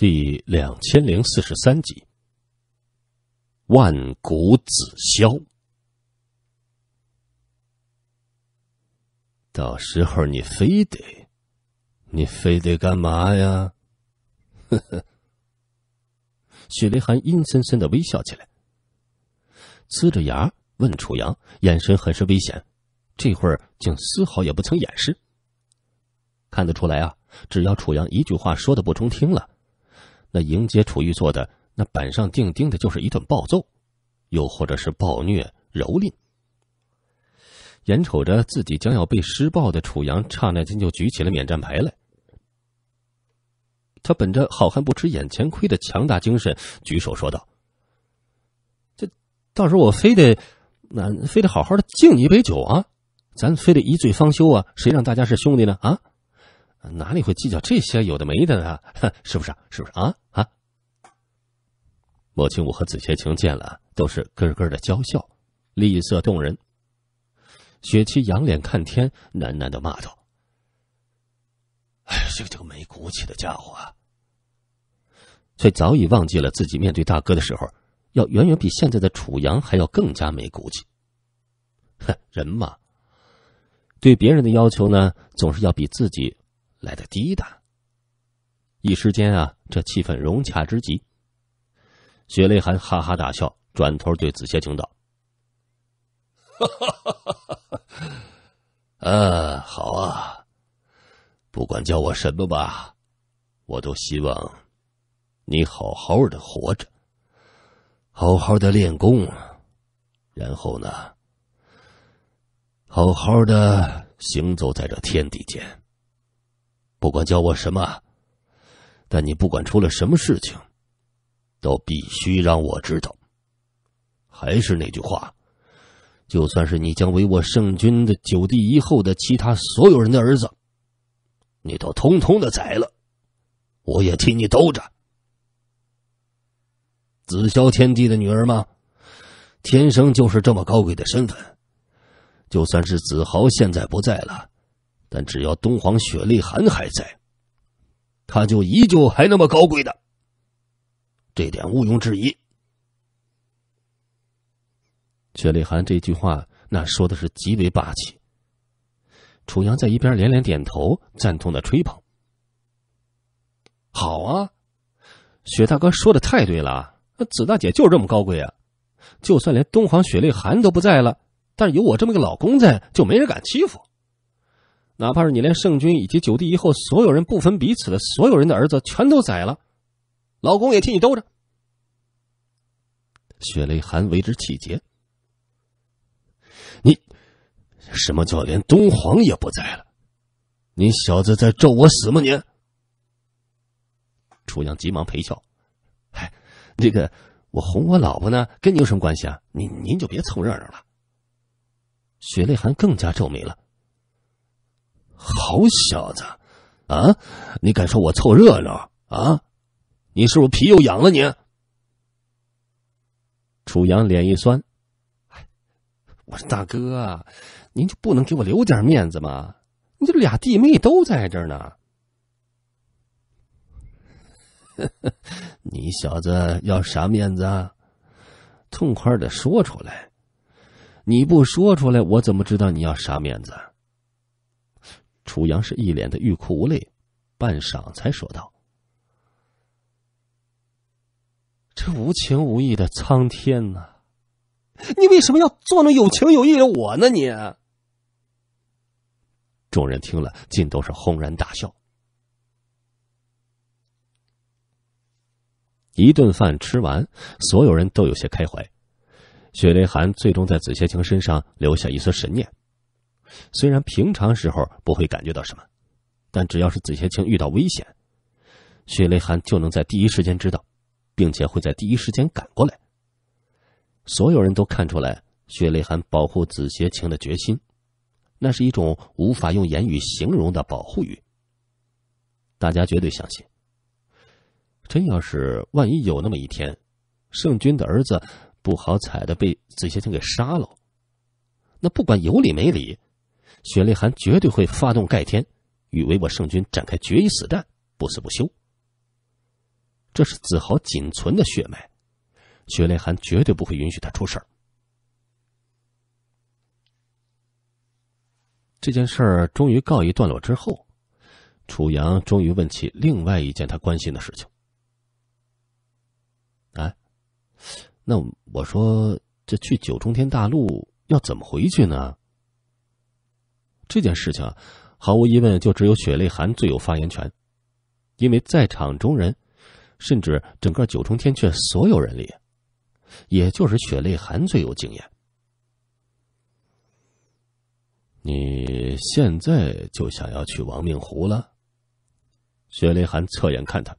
第两千零四十三集，《万古紫霄》。到时候你非得，你非得干嘛呀？呵呵。雪雷寒阴森森的微笑起来，呲着牙问楚阳，眼神很是危险，这会儿竟丝毫也不曾掩饰。看得出来啊，只要楚阳一句话说的不中听了。那迎接楚玉做的那板上钉钉的就是一顿暴揍，又或者是暴虐蹂躏。眼瞅着自己将要被施暴的楚阳，刹那间就举起了免战牌来。他本着好汉不吃眼前亏的强大精神，举手说道：“这到时候我非得，那非得好好的敬你一杯酒啊，咱非得一醉方休啊！谁让大家是兄弟呢？啊！”哪里会计较这些有的没的呢？是不是？是不是啊？啊！莫清武和紫邪晴见了，都是咯咯的娇笑，丽色动人。雪琪仰脸看天，喃喃的骂道：“哎，这个这个没骨气的家伙啊！”却早已忘记了自己面对大哥的时候，要远远比现在的楚阳还要更加没骨气。哼，人嘛，对别人的要求呢，总是要比自己。来的滴答。一时间啊，这气氛融洽之极。雪泪寒哈哈大笑，转头对紫邪情道：“啊，好啊！不管叫我什么吧，我都希望你好好的活着，好好的练功，然后呢，好好的行走在这天地间。”不管教我什么，但你不管出了什么事情，都必须让我知道。还是那句话，就算是你将为我圣君的九弟一后的其他所有人的儿子，你都通通的宰了，我也替你兜着。子霄天帝的女儿吗？天生就是这么高贵的身份，就算是子豪现在不在了。但只要东皇雪莉寒还在，他就依旧还那么高贵的，这点毋庸置疑。雪莉寒这句话，那说的是极为霸气。楚阳在一边连连点头，赞同的吹捧。好啊，雪大哥说的太对了，那子大姐就是这么高贵啊！就算连东皇雪莉寒都不在了，但是有我这么个老公在，就没人敢欺负。哪怕是你连圣君以及九帝以后所有人不分彼此的所有人的儿子全都宰了，老公也替你兜着。雪泪寒为之气结。你，什么叫连东皇也不在了？你小子在咒我死吗？你？楚阳急忙陪笑，嗨，那个我哄我老婆呢，跟你有什么关系啊？您您就别凑热闹了。雪泪寒更加皱眉了。好小子，啊！你敢说我凑热闹啊？你是不是皮又痒了？你？楚阳脸一酸，我说大哥，您就不能给我留点面子吗？你这俩弟妹都在这儿呢。你小子要啥面子？痛快的说出来，你不说出来，我怎么知道你要啥面子？楚阳是一脸的欲哭无泪，半晌才说道：“这无情无义的苍天呐，你为什么要做那有情有义的我呢？你！”众人听了，尽都是轰然大笑。一顿饭吃完，所有人都有些开怀。雪雷寒最终在紫邪青身上留下一丝神念。虽然平常时候不会感觉到什么，但只要是紫邪青遇到危险，血泪寒就能在第一时间知道，并且会在第一时间赶过来。所有人都看出来血泪寒保护紫邪青的决心，那是一种无法用言语形容的保护欲。大家绝对相信，真要是万一有那么一天，圣君的儿子不好彩的被紫邪青给杀了，那不管有理没理。雪泪寒绝对会发动盖天，与维我圣君展开决一死战，不死不休。这是子豪仅存的血脉，雪泪寒绝对不会允许他出事儿。这件事儿终于告一段落之后，楚阳终于问起另外一件他关心的事情。哎，那我说，这去九重天大陆要怎么回去呢？这件事情毫无疑问，就只有雪泪寒最有发言权，因为在场中人，甚至整个九重天阙所有人里，也就是雪泪寒最有经验。你现在就想要去亡命湖了？雪泪寒侧眼看他，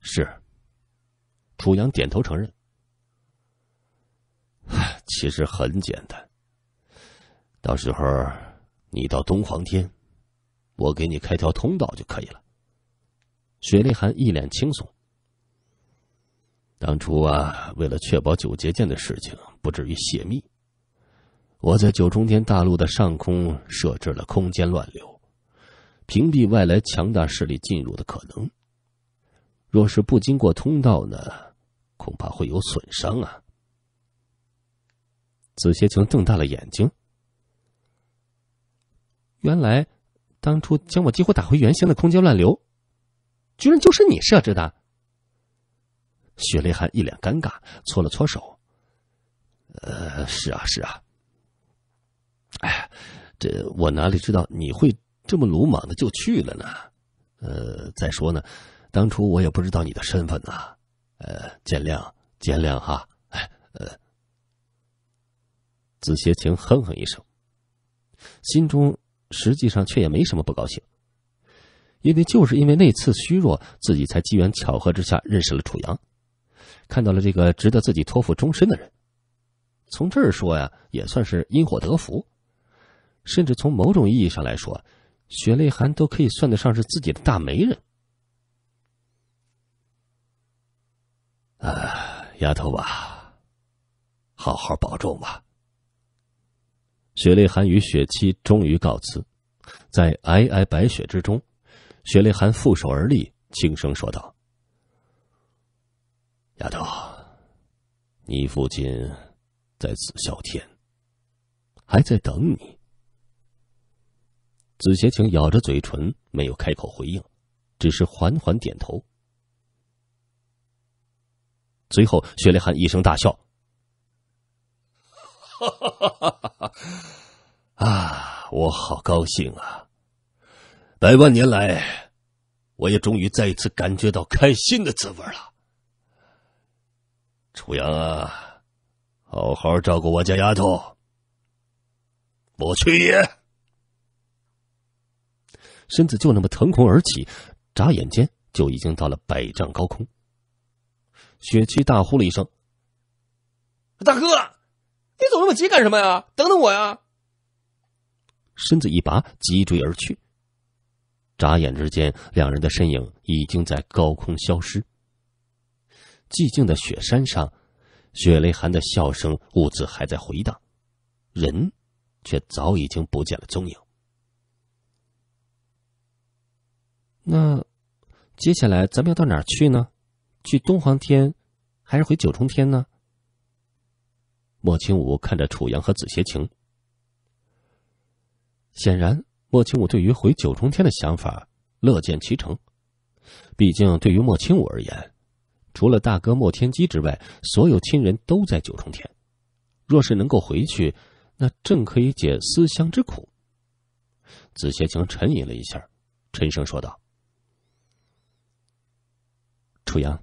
是。楚阳点头承认。其实很简单。到时候你到东皇天，我给你开条通道就可以了。雪莉涵一脸轻松。当初啊，为了确保九节剑的事情不至于泄密，我在九重天大陆的上空设置了空间乱流，屏蔽外来强大势力进入的可能。若是不经过通道呢，恐怕会有损伤啊！紫邪琼瞪大了眼睛。原来，当初将我几乎打回原形的空间乱流，居然就是你设置的。雪雷还一脸尴尬，搓了搓手。呃，是啊，是啊。哎，这我哪里知道你会这么鲁莽的就去了呢？呃，再说呢，当初我也不知道你的身份呢。呃，见谅，见谅哈。哎，呃。紫邪情哼哼一声，心中。实际上却也没什么不高兴，因为就是因为那次虚弱，自己才机缘巧合之下认识了楚阳，看到了这个值得自己托付终身的人。从这儿说呀，也算是因祸得福，甚至从某种意义上来说，雪泪寒都可以算得上是自己的大媒人。啊，丫头吧，好好保重吧。雪泪寒与雪妻终于告辞，在皑皑白雪之中，雪泪寒负手而立，轻声说道：“丫头，你父亲在紫霄天，还在等你。”紫邪晴咬着嘴唇，没有开口回应，只是缓缓点头。随后，雪泪寒一声大笑。哈 啊！我好高兴啊！百万年来，我也终于再次感觉到开心的滋味了。楚阳啊，好好照顾我家丫头。我去也！身子就那么腾空而起，眨眼间就已经到了百丈高空。雪琪大呼了一声：“大哥！”走那么急干什么呀？等等我呀！身子一拔，急追而去。眨眼之间，两人的身影已经在高空消失。寂静的雪山上，雪雷寒的笑声兀自还在回荡，人却早已经不见了踪影。那，接下来咱们要到哪儿去呢？去东皇天，还是回九重天呢？莫清武看着楚阳和子邪晴。显然莫清武对于回九重天的想法乐见其成。毕竟对于莫清武而言，除了大哥莫天机之外，所有亲人都在九重天。若是能够回去，那正可以解思乡之苦。子邪晴沉吟了一下，沉声说道：“楚阳，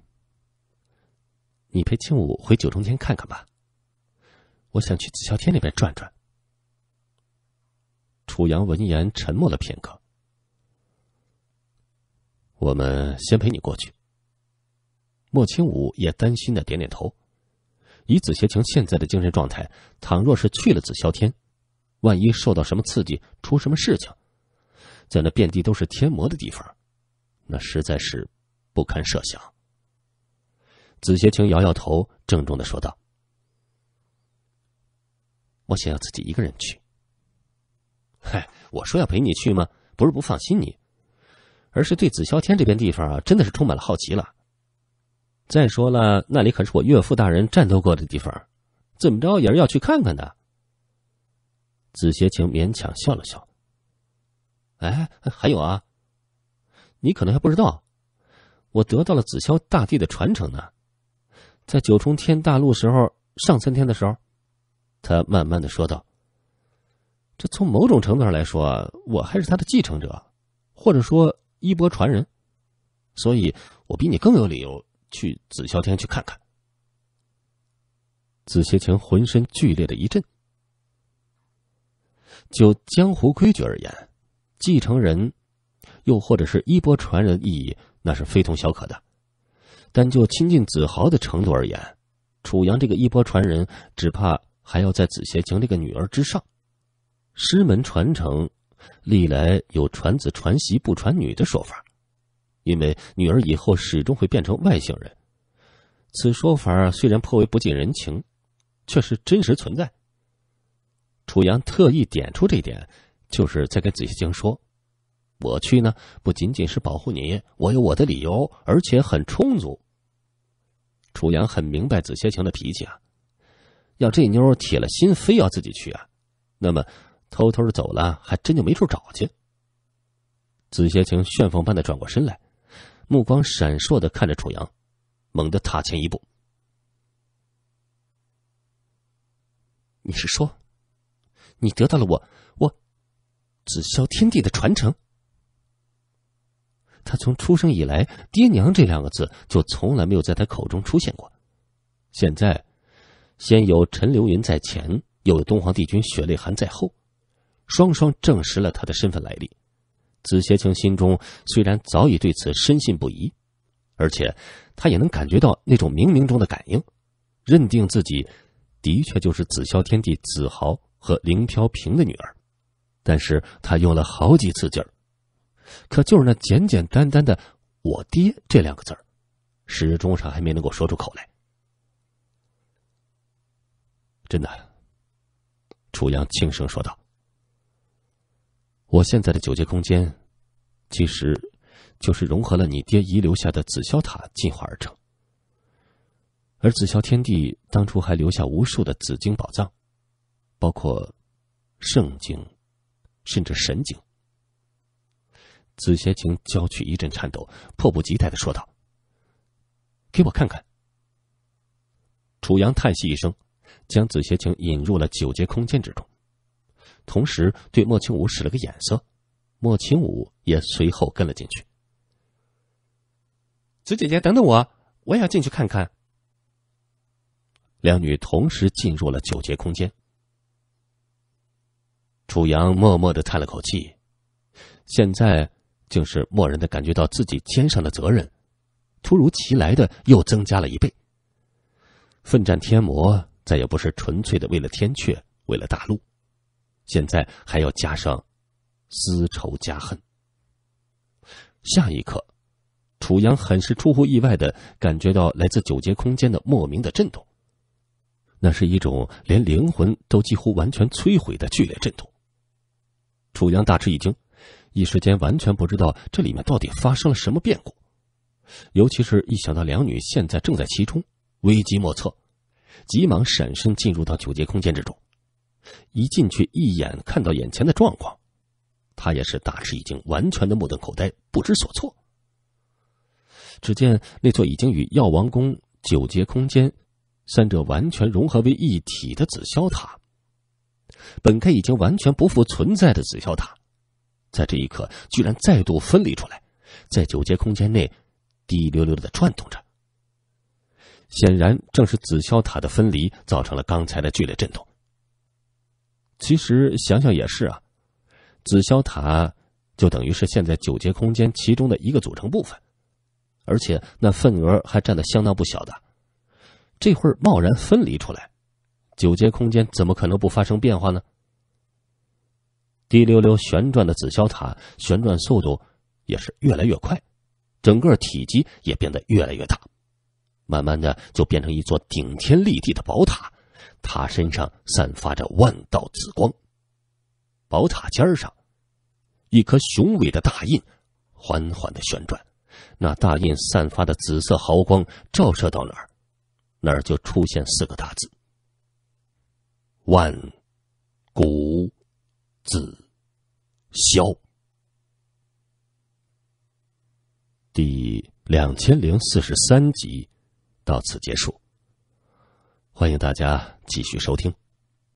你陪青武回九重天看看吧。”我想去紫霄天那边转转。楚阳闻言沉默了片刻。我们先陪你过去。莫青武也担心的点点头。以紫邪晴现在的精神状态，倘若是去了紫霄天，万一受到什么刺激，出什么事情，在那遍地都是天魔的地方，那实在是不堪设想。紫邪晴摇摇头，郑重的说道。我想要自己一个人去。嗨，我说要陪你去吗？不是不放心你，而是对紫霄天这边地方真的是充满了好奇了。再说了，那里可是我岳父大人战斗过的地方，怎么着也是要去看看的。紫邪情勉强笑了笑。哎，还有啊，你可能还不知道，我得到了紫霄大帝的传承呢，在九重天大陆时候上三天的时候。他慢慢的说道：“这从某种程度上来说，我还是他的继承者，或者说衣钵传人，所以我比你更有理由去紫霄天去看看。”紫邪情浑身剧烈的一震。就江湖规矩而言，继承人，又或者是衣钵传人意义，那是非同小可的；但就亲近子豪的程度而言，楚阳这个衣钵传人，只怕……还要在紫邪情那个女儿之上，师门传承，历来有传子传媳不传女的说法，因为女儿以后始终会变成外姓人。此说法虽然颇为不近人情，却是真实存在。楚阳特意点出这点，就是在给紫邪情说：“我去呢，不仅仅是保护你，我有我的理由，而且很充足。”楚阳很明白紫邪情的脾气啊。要这妞铁了心非要自己去啊，那么偷偷的走了，还真就没处找去。紫邪晴旋风般的转过身来，目光闪烁的看着楚阳，猛地踏前一步。你是说，你得到了我我紫霄天地的传承？他从出生以来，爹娘这两个字就从来没有在他口中出现过，现在。先有陈留云在前，又有东皇帝君雪泪寒在后，双双证实了他的身份来历。紫邪青心中虽然早已对此深信不疑，而且他也能感觉到那种冥冥中的感应，认定自己的确就是紫霄天帝子豪和林飘萍的女儿。但是他用了好几次劲儿，可就是那简简单单的“我爹”这两个字儿，始终上还没能够说出口来。真的，楚阳轻声说道：“我现在的九界空间，其实就是融合了你爹遗留下的紫霄塔进化而成。而紫霄天地当初还留下无数的紫晶宝藏，包括圣经，甚至神经。”紫邪晴娇躯一阵颤抖，迫不及待的说道：“给我看看。”楚阳叹息一声。将紫邪情引入了九阶空间之中，同时对莫青武使了个眼色，莫青武也随后跟了进去。紫姐姐，等等我，我也要进去看看。两女同时进入了九阶空间。楚阳默默的叹了口气，现在竟是默然的感觉到自己肩上的责任，突如其来的又增加了一倍。奋战天魔。再也不是纯粹的为了天阙，为了大陆，现在还要加上丝绸家恨。下一刻，楚阳很是出乎意外的感觉到来自九阶空间的莫名的震动，那是一种连灵魂都几乎完全摧毁的剧烈震动。楚阳大吃一惊，一时间完全不知道这里面到底发生了什么变故，尤其是一想到两女现在正在其中，危机莫测。急忙闪身进入到九阶空间之中，一进去一眼看到眼前的状况，他也是大吃一惊，完全的目瞪口呆，不知所措。只见那座已经与药王宫、九阶空间三者完全融合为一体的紫霄塔，本该已经完全不复存在的紫霄塔，在这一刻居然再度分离出来，在九阶空间内滴溜溜的转动着。显然，正是紫霄塔的分离造成了刚才的剧烈震动。其实想想也是啊，紫霄塔就等于是现在九阶空间其中的一个组成部分，而且那份额还占的相当不小的。这会儿贸然分离出来，九阶空间怎么可能不发生变化呢？滴溜溜旋转的紫霄塔，旋转速度也是越来越快，整个体积也变得越来越大。慢慢的，就变成一座顶天立地的宝塔，塔身上散发着万道紫光。宝塔尖上，一颗雄伟的大印，缓缓的旋转，那大印散发的紫色毫光照射到哪儿，哪儿就出现四个大字：“万古紫霄”。第两千零四十三集。到此结束。欢迎大家继续收听。